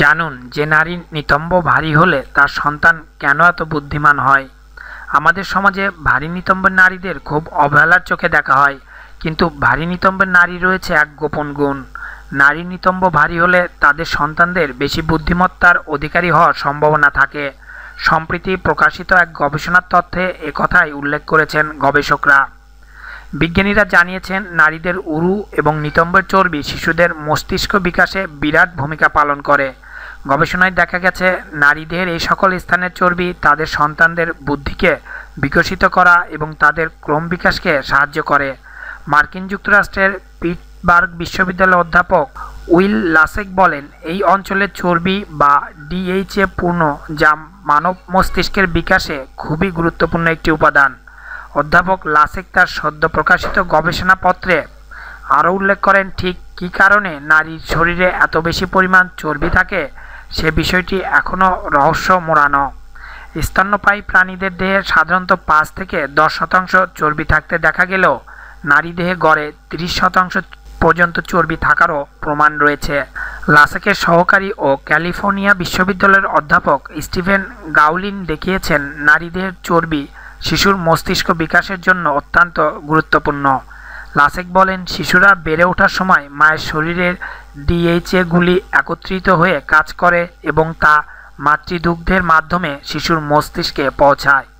জানুন যে নারী নিতম্ব ভারী হলে তার সন্তান কেন এত বুদ্ধিমান হয় আমাদের সমাজে ভারী নিতম্বের নারীদের খুব অবহেলার চোখে দেখা হয় কিন্তু ভারী নিতম্বের নারী রয়েছে এক গোপন গুণ নারী নিতম্ব ভারী হলে তাদের সন্তানদের বেশি বুদ্ধিমত্তার অধিকারী হওয়ার সম্ভাবনা থাকে সম্প্রতি প্রকাশিত এক গবেষণার তথ্যে কথাই উল্লেখ করেছেন গবেষকরা বিজ্ঞানীরা জানিয়েছেন নারীদের উরু এবং নিতম্বের চর্বি শিশুদের মস্তিষ্ক বিকাশে বিরাট ভূমিকা পালন করে গবেষণায় দেখা গেছে নারীদের এই সকল স্থানের চর্বি তাদের সন্তানদের বুদ্ধিকে বিকশিত করা এবং তাদের ক্রম বিকাশকে সাহায্য করে মার্কিন যুক্তরাষ্ট্রের পিটবার্গ বিশ্ববিদ্যালয়ের অধ্যাপক উইল লাসেক বলেন এই অঞ্চলের চর্বি বা ডিএইচএ পূর্ণ যা মানব মস্তিষ্কের বিকাশে খুবই গুরুত্বপূর্ণ একটি উপাদান অধ্যাপক লাসেক তার সদ্য প্রকাশিত গবেষণাপত্রে আরও উল্লেখ করেন ঠিক কী কারণে নারীর শরীরে এত বেশি পরিমাণ চর্বি থাকে সে বিষয়টি এখনও রহস্য মোড়ানো স্তন্যপায়ী প্রাণীদের দেহে সাধারণত পাঁচ থেকে দশ শতাংশ চর্বি থাকতে দেখা গেল নারী দেহে গড়ে ত্রিশ শতাংশ পর্যন্ত চর্বি থাকারও প্রমাণ রয়েছে লাসাকের সহকারী ও ক্যালিফোর্নিয়া বিশ্ববিদ্যালয়ের অধ্যাপক স্টিভেন গাউলিন দেখিয়েছেন নারীদের চর্বি শিশুর মস্তিষ্ক বিকাশের জন্য অত্যন্ত গুরুত্বপূর্ণ লাসেক বলেন শিশুরা বেড়ে ওঠার সময় মায়ের শরীরের ডিএইচএগুলি একত্রিত হয়ে কাজ করে এবং তা মাতৃদুগ্ধের মাধ্যমে শিশুর মস্তিষ্কে পৌঁছায়